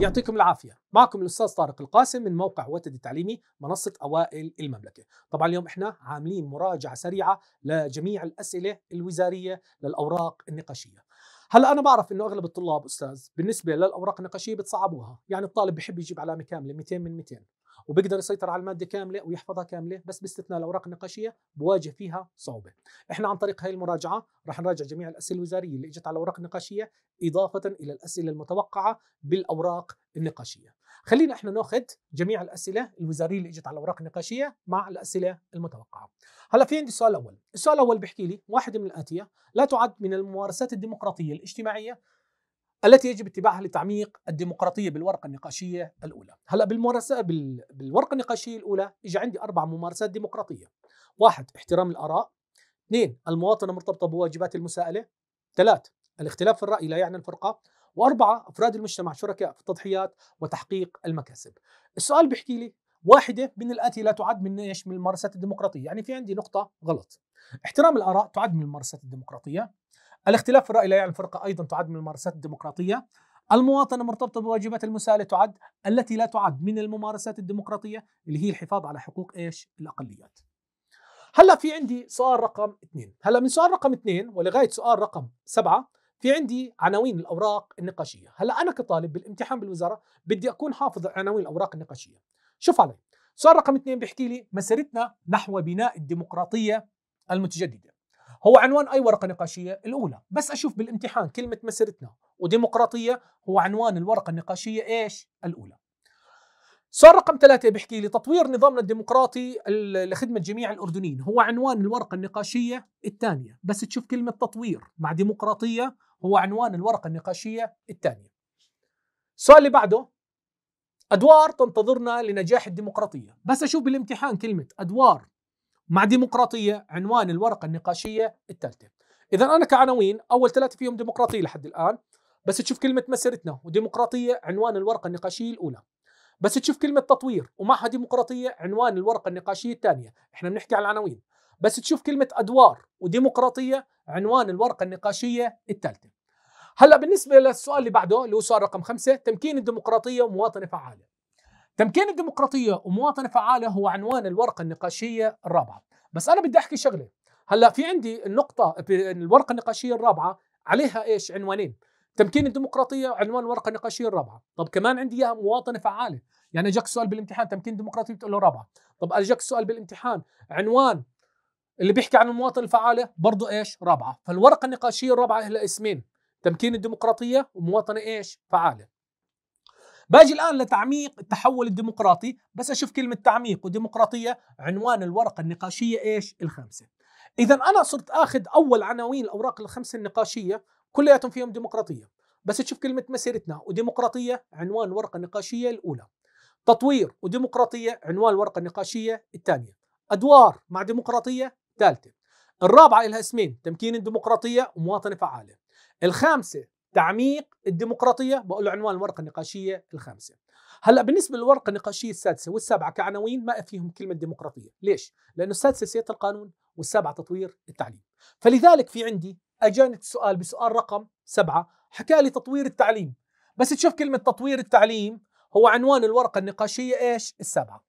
يعطيكم العافيه معكم الاستاذ طارق القاسم من موقع وتد التعليمي منصه اوائل المملكه طبعا اليوم احنا عاملين مراجعه سريعه لجميع الاسئله الوزاريه للاوراق النقاشيه هلا انا بعرف انه اغلب الطلاب استاذ بالنسبه للاوراق النقاشيه بتصعبوها يعني الطالب بحب يجيب علامه كامله 200 من 200 وبقدر يسيطر على الماده كامله ويحفظها كامله بس باستثناء الاوراق النقاشيه بواجه فيها صعوبه احنا عن طريق هاي المراجعه رح نراجع جميع الاسئله الوزاريه اللي اجت على الاوراق النقاشيه اضافه الى الاسئله المتوقعه بالاوراق النقاشيه خلينا احنا ناخذ جميع الاسئله الوزاريه اللي اجت على الاوراق النقاشيه مع الاسئله المتوقعه. هلا في عندي السؤال الاول، السؤال الاول بيحكي لي واحد من الاتيه لا تعد من الممارسات الديمقراطيه الاجتماعيه التي يجب اتباعها لتعميق الديمقراطيه بالورقه النقاشيه الاولى. هلا بالممارسه بال... بالورقه النقاشيه الاولى اجى عندي اربع ممارسات ديمقراطيه. واحد احترام الاراء. اثنين المواطنه مرتبطه بواجبات المساءله. ثلاث الاختلاف في الراي لا يعني الفرقه. وأربعة أفراد المجتمع شركاء في التضحيات وتحقيق المكاسب السؤال بيحكي لي واحدة من الآتي لا تعد من إيش من الممارسات الديمقراطية يعني في عندي نقطة غلط احترام الآراء تعد من الممارسات الديمقراطية الاختلاف في الرأي لا يعني الفرقة أيضا تعد من الممارسات الديمقراطية المواطنة مرتبطة بواجبات المسالة تعد التي لا تعد من الممارسات الديمقراطية اللي هي الحفاظ على حقوق ايش؟ الأقليات. هلا في عندي سؤال رقم اثنين، هلا من سؤال رقم اثنين ولغاية سؤال رقم سبعة في عندي عناوين الاوراق النقاشيه هلا انا كطالب بالامتحان بالوزاره بدي اكون حافظ عناوين الاوراق النقاشيه شوف علي سؤال رقم اثنين بيحكي لي مسيرتنا نحو بناء الديمقراطيه المتجدده هو عنوان اي ورقه نقاشيه الاولى بس اشوف بالامتحان كلمه مسيرتنا وديمقراطيه هو عنوان الورقه النقاشيه ايش الاولى صار رقم ثلاثة بحكي لي تطوير نظامنا الديمقراطي لخدمة جميع الأردنيين هو عنوان الورقة النقاشية الثانية بس تشوف كلمة تطوير مع ديمقراطية هو عنوان الورقة النقاشية الثانية السؤال اللي بعده أدوار تنتظرنا لنجاح الديمقراطية بس أشوف بالامتحان كلمة أدوار مع ديمقراطية عنوان الورقة النقاشية الثالثة إذا أنا كعناوين أول ثلاثة فيهم ديمقراطية لحد الآن بس تشوف كلمة مسيرتنا وديمقراطية عنوان الورقة النقاشية الأولى بس تشوف كلمه تطوير ومعهد ديمقراطيه عنوان الورقه النقاشيه الثانيه احنا بنحكي على العناوين بس تشوف كلمه ادوار وديمقراطيه عنوان الورقه النقاشيه الثالثه هلا بالنسبه للسؤال اللي بعده اللي هو سؤال رقم خمسة تمكين الديمقراطيه ومواطنه فعاله تمكين الديمقراطيه ومواطنه فعاله هو عنوان الورقه النقاشيه الرابعه بس انا بدي احكي شغله هلا في عندي النقطه الورقه النقاشيه الرابعه عليها ايش عنوانين تمكين الديمقراطيه عنوان الورقه النقاشيه الرابعه طب كمان عندي اياها مواطنه فعاله يعني اجاك سؤال بالامتحان تمكين الديمقراطيه بتقول له رابعه طب اجاك سؤال بالامتحان عنوان اللي بيحكي عن المواطنه الفعاله برضه ايش رابعه فالورقه النقاشيه الرابعه لها اسمين تمكين الديمقراطيه ومواطنه ايش فعاله باجي الان لتعميق التحول الديمقراطي بس اشوف كلمه تعميق وديمقراطيه عنوان الورقه النقاشيه ايش الخامسه اذا انا صرت اخذ اول عناوين الاوراق الخمسه النقاشيه كلياتهم فيهم ديمقراطيه بس تشوف كلمه مسيرتنا وديمقراطيه عنوان ورقه نقاشيه الاولى تطوير وديمقراطيه عنوان الورقه النقاشيه الثانيه ادوار مع ديمقراطيه ثالثه الرابعه لها اسمين تمكين الديمقراطيه ومواطنه فعاله الخامسه تعميق الديمقراطيه بقول له عنوان الورقه النقاشيه الخامسه هلا بالنسبه للورقه النقاشيه السادسه والسابعه كعناوين ما فيهم كلمه ديمقراطيه ليش لانه السادسه سياده القانون والسابعه تطوير التعليم فلذلك في عندي اجاني السؤال بسؤال رقم سبعه حكى لي تطوير التعليم بس تشوف كلمه تطوير التعليم هو عنوان الورقه النقاشيه ايش؟ السابعه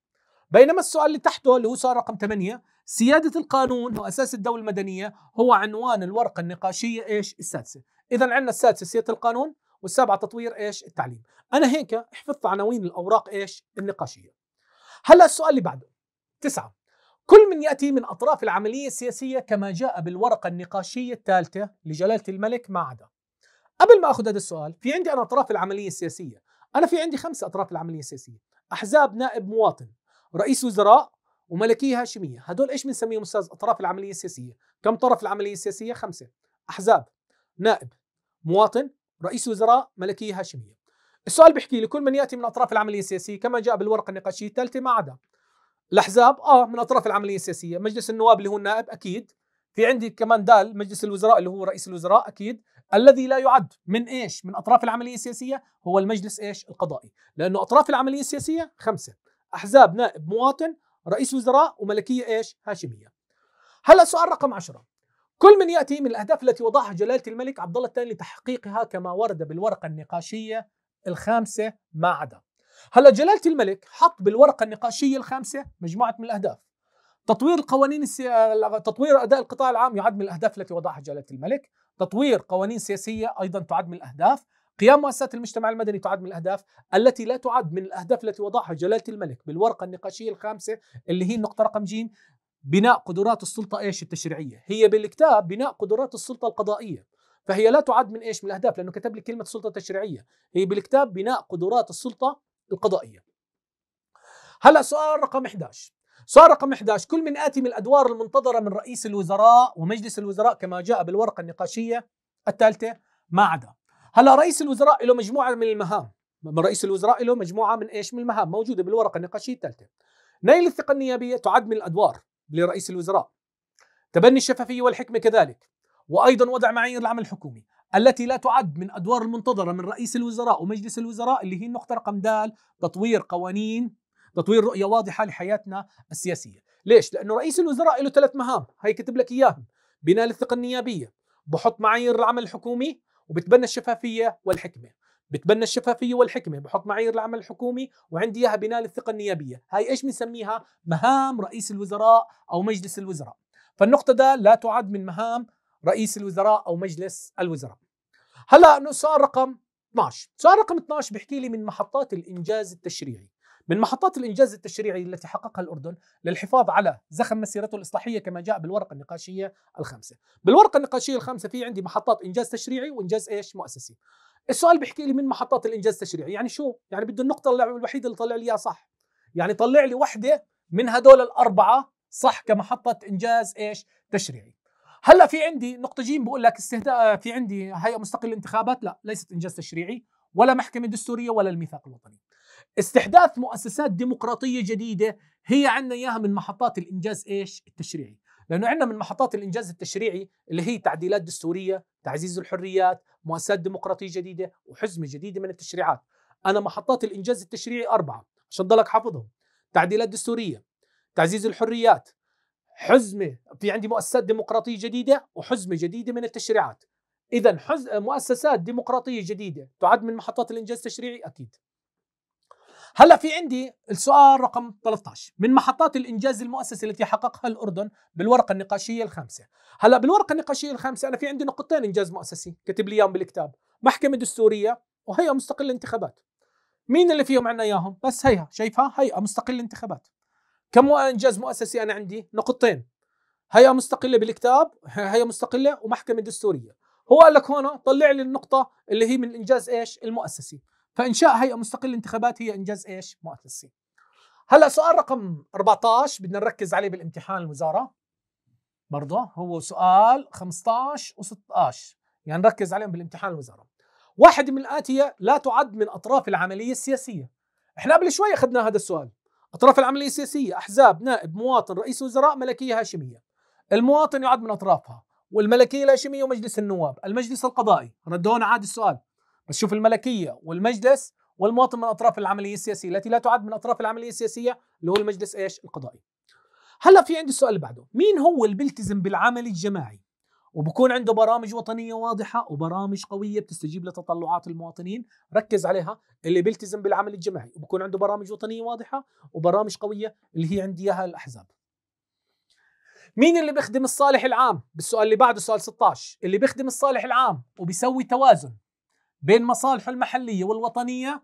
بينما السؤال اللي تحته اللي هو سؤال رقم ثمانيه سياده القانون واساس الدوله المدنيه هو عنوان الورقه النقاشيه ايش؟ السادسه اذا عندنا السادسه سياده القانون والسابعه تطوير ايش؟ التعليم انا هيك حفظت عناوين الاوراق ايش؟ النقاشيه هلا السؤال اللي بعده تسعه كل من يأتي من أطراف العملية السياسية كما جاء بالورقة النقاشية الثالثة لجلالة الملك ما عدا قبل ما أخذ هذا السؤال في عندي أنا أطراف العملية السياسية أنا في عندي خمسة أطراف العملية السياسية أحزاب نائب مواطن رئيس وزراء وملكية هاشمية هدول إيش بنسميهم أستاذ أطراف العملية السياسية كم طرف العملية السياسية خمسة أحزاب نائب مواطن رئيس وزراء ملكية هاشمية السؤال بيحكي لي كل من يأتي من أطراف العملية السياسية كما جاء بالورقة النقاشية الثالثة ما عدا الاحزاب اه من اطراف العمليه السياسيه مجلس النواب اللي هو النائب اكيد في عندي كمان دال مجلس الوزراء اللي هو رئيس الوزراء اكيد الذي لا يعد من ايش من اطراف العمليه السياسيه هو المجلس ايش القضائي لانه اطراف العمليه السياسيه خمسه احزاب نائب مواطن رئيس وزراء وملكيه ايش هاشميه هلا سؤال رقم 10 كل من ياتي من الاهداف التي وضعها جلاله الملك عبد الله الثاني لتحقيقها كما ورد بالورقه النقاشيه الخامسه ما عدا هلا جلالة الملك حط بالورقة النقاشية الخامسة مجموعة من الأهداف تطوير القوانين السي... تطوير أداء القطاع العام يعد من الأهداف التي وضعها جلالة الملك تطوير قوانين سياسية أيضا تعد من الأهداف قيام مؤسسات المجتمع المدني تعد من الأهداف التي لا تعد من الأهداف التي وضعها جلالة الملك بالورقة النقاشية الخامسة اللي هي النقطة رقم جيم بناء قدرات السلطة ايش التشريعية هي بالكتاب بناء قدرات السلطة القضائية فهي لا تعد من ايش من الاهداف لانه كتب لي كلمه سلطه تشريعيه هي بالكتاب بناء قدرات السلطه القضائية هلا سؤال رقم 11 سؤال رقم 11 كل من آتي من الأدوار المنتظرة من رئيس الوزراء ومجلس الوزراء كما جاء بالورقة النقاشية الثالثة ما عدا هلا رئيس الوزراء له مجموعة من المهام من رئيس الوزراء له مجموعة من ايش من المهام موجودة بالورقة النقاشية الثالثة نيل الثقة النيابية تعد من الأدوار لرئيس الوزراء تبني الشفافية والحكمة كذلك وأيضا وضع معايير العمل الحكومي التي لا تعد من أدوار المنتظرة من رئيس الوزراء ومجلس الوزراء اللي هي النقطة رقم دال تطوير قوانين تطوير رؤية واضحة لحياتنا السياسية ليش؟ لأنه رئيس الوزراء له ثلاث مهام هي كتب لك إياهم بناء الثقة النيابية بحط معايير العمل الحكومي وبتبنى الشفافية والحكمة بتبنى الشفافية والحكمة بحط معايير العمل الحكومي وعندي إياها بناء الثقة النيابية هاي إيش بنسميها مهام رئيس الوزراء أو مجلس الوزراء فالنقطة ده لا تعد من مهام رئيس الوزراء او مجلس الوزراء هلا انه سؤال رقم 12 سؤال رقم 12 بيحكي لي من محطات الانجاز التشريعي من محطات الانجاز التشريعي التي حققها الاردن للحفاظ على زخم مسيرته الاصلاحيه كما جاء بالورقه النقاشيه الخامسه بالورقه النقاشيه الخامسه في عندي محطات انجاز تشريعي وانجاز ايش مؤسسي السؤال بيحكي لي من محطات الانجاز التشريعي يعني شو يعني بده النقطه الوحيده اللي طلع لي اياها صح يعني طلع لي وحده من هدول الاربعه صح كمحطه انجاز ايش تشريعي هلا في عندي نقطه جيم بقول لك استهداء آه، في عندي هيئه مستقله للانتخابات لا ليست انجاز تشريعي ولا محكمه دستوريه ولا الميثاق الوطني استحداث مؤسسات ديمقراطيه جديده هي عندنا اياها من محطات الانجاز ايش التشريعي لانه عندنا من محطات الانجاز التشريعي اللي هي تعديلات دستوريه تعزيز الحريات مؤسسات ديمقراطيه جديده وحزمه جديده من التشريعات انا محطات الانجاز التشريعي اربعه عشان ضلك حافظهم تعديلات دستوريه تعزيز الحريات حزمه في عندي مؤسسات ديمقراطيه جديده وحزمه جديده من التشريعات اذا حز... مؤسسات ديمقراطيه جديده تعد من محطات الانجاز التشريعي اكيد هلا في عندي السؤال رقم 13 من محطات الانجاز المؤسسي التي حققها الاردن بالورقه النقاشيه الخامسه هلا بالورقه النقاشيه الخامسه انا في عندي نقطتين انجاز مؤسسي كتب لي اياهم بالكتاب محكمه دستوريه وهيئه مستقله انتخابات مين اللي فيهم عنا اياهم بس هيها شايفها هيئه مستقله انتخابات كم انجاز مؤسسي انا عندي؟ نقطتين هيئه مستقله بالكتاب هيئه مستقله ومحكمه دستوريه هو قال لك هون طلع لي النقطه اللي هي من الانجاز ايش؟ المؤسسي فانشاء هيئه مستقله انتخابات هي انجاز ايش؟ مؤسسي هلا سؤال رقم 14 بدنا نركز عليه بالامتحان الوزاره برضه هو سؤال 15 و16 يعني نركز عليهم بالامتحان الوزاره واحد من الاتيه لا تعد من اطراف العمليه السياسيه احنا قبل شوي اخذنا هذا السؤال أطراف العملية السياسية أحزاب نائب مواطن رئيس وزراء ملكية هاشمية المواطن يعد من أطرافها والملكية الهاشمية ومجلس النواب المجلس القضائي ردونا عاد السؤال بس شوف الملكية والمجلس والمواطن من أطراف العملية السياسية التي لا تعد من أطراف العملية السياسية اللي هو المجلس إيش القضائي هلا في عندي السؤال اللي بعده مين هو اللي بيلتزم بالعمل الجماعي وبكون عنده برامج وطنيه واضحه وبرامج قويه بتستجيب لتطلعات المواطنين ركز عليها اللي بيلتزم بالعمل الجماعي وبكون عنده برامج وطنيه واضحه وبرامج قويه اللي هي عندي اياها الاحزاب مين اللي بيخدم الصالح العام بالسؤال اللي بعده سؤال 16 اللي بيخدم الصالح العام وبيسوي توازن بين مصالحه المحليه والوطنيه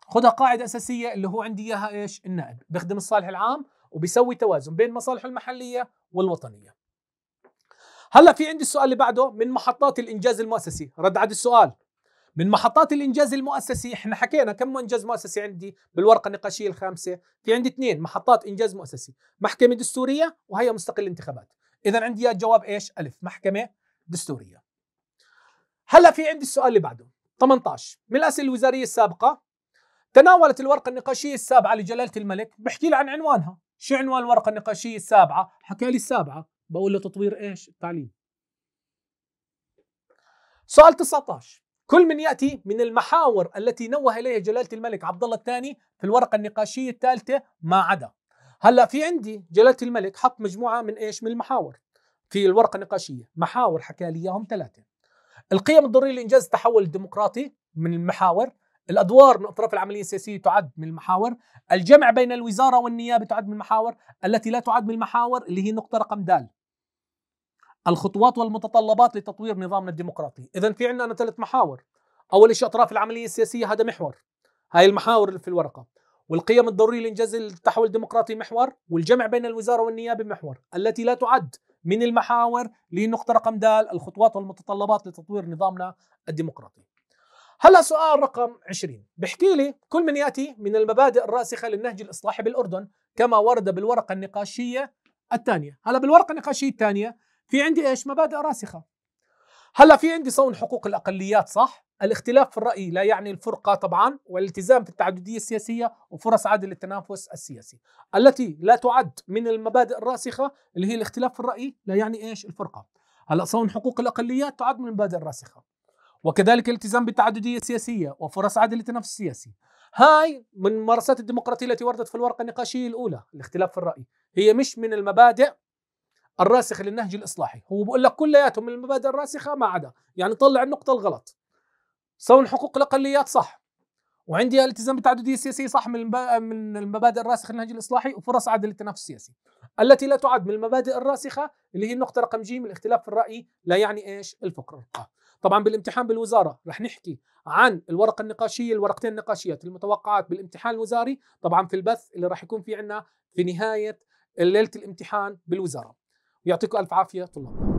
خدها قاعده اساسيه اللي هو عندي اياها ايش النائب بيخدم الصالح العام وبيسوي توازن بين مصالحه المحليه والوطنيه هلا في عندي السؤال اللي بعده من محطات الانجاز المؤسسي رد عد السؤال من محطات الانجاز المؤسسي احنا حكينا كم انجاز مؤسسي عندي بالورقه النقاشيه الخامسه في عندي اثنين محطات انجاز مؤسسي محكمه دستوريه وهي مستقل الانتخابات اذا عندي الجواب ايش الف محكمه دستوريه هلا في عندي السؤال اللي بعده 18 من الاسئله الوزاريه السابقه تناولت الورقه النقاشيه السابعه لجلاله الملك بحكي لي عن عنوانها شو عنوان الورقه النقاشيه السابعه حكى لي السابعه بقول له تطوير ايش؟ التعليم. سؤال 19 كل من ياتي من المحاور التي نوه اليها جلاله الملك عبد الله الثاني في الورقه النقاشيه الثالثه ما عدا هلا في عندي جلاله الملك حط مجموعه من ايش؟ من المحاور في الورقه النقاشيه، محاور حكى لي اياهم ثلاثه. القيم الضروريه لانجاز التحول الديمقراطي من المحاور، الادوار من اطراف العمليه السياسيه تعد من المحاور، الجمع بين الوزاره والنيابه تعد من المحاور، التي لا تعد من المحاور اللي هي نقطه رقم د. الخطوات والمتطلبات لتطوير نظامنا الديمقراطي اذا في عندنا ثلاث محاور اول شيء اطراف العمليه السياسيه هذا محور هاي المحاور اللي في الورقه والقيم الضروريه لانجاز التحول الديمقراطي محور والجمع بين الوزاره والنيابه محور التي لا تعد من المحاور لنقطه رقم دال الخطوات والمتطلبات لتطوير نظامنا الديمقراطي هلا سؤال رقم 20 بحكي لي كل من ياتي من المبادئ الراسخه للنهج الاصلاحي بالاردن كما ورد بالورقه النقاشيه الثانيه هلا بالورقه النقاشيه الثانيه في عندي ايش مبادئ راسخه هلا في عندي صون حقوق الاقليات صح الاختلاف في الراي لا يعني الفرقه طبعا والالتزام في التعدديه السياسيه وفرص عادل التنافس السياسي التي لا تعد من المبادئ الراسخه اللي هي الاختلاف في الراي لا يعني ايش الفرقه هلا صون حقوق الاقليات تعد من المبادئ الراسخه وكذلك الالتزام بالتعدديه السياسيه وفرص عادل التنافس السياسي هاي من ممارسات الديمقراطيه التي وردت في الورقه النقاشيه الاولى الاختلاف في الراي هي مش من المبادئ الراسخ للنهج الاصلاحي هو بقول لك كلياتهم من المبادئ الراسخه ما عدا يعني طلع النقطه الغلط صون حقوق الاقليات صح وعندي التزام بالتعدديه السياسيه صح من من المبادئ الراسخه للنهج الاصلاحي وفرص عدل للتنافس السياسي التي لا تعد من المبادئ الراسخه اللي هي النقطه رقم جيم الاختلاف في الراي لا يعني ايش الفقر طبعا بالامتحان بالوزاره رح نحكي عن الورقه النقاشيه الورقتين النقاشيات المتوقعات بالامتحان الوزاري طبعا في البث اللي رح يكون في عندنا في نهايه ليله الامتحان بالوزاره ويعطيكم الف عافيه طلاب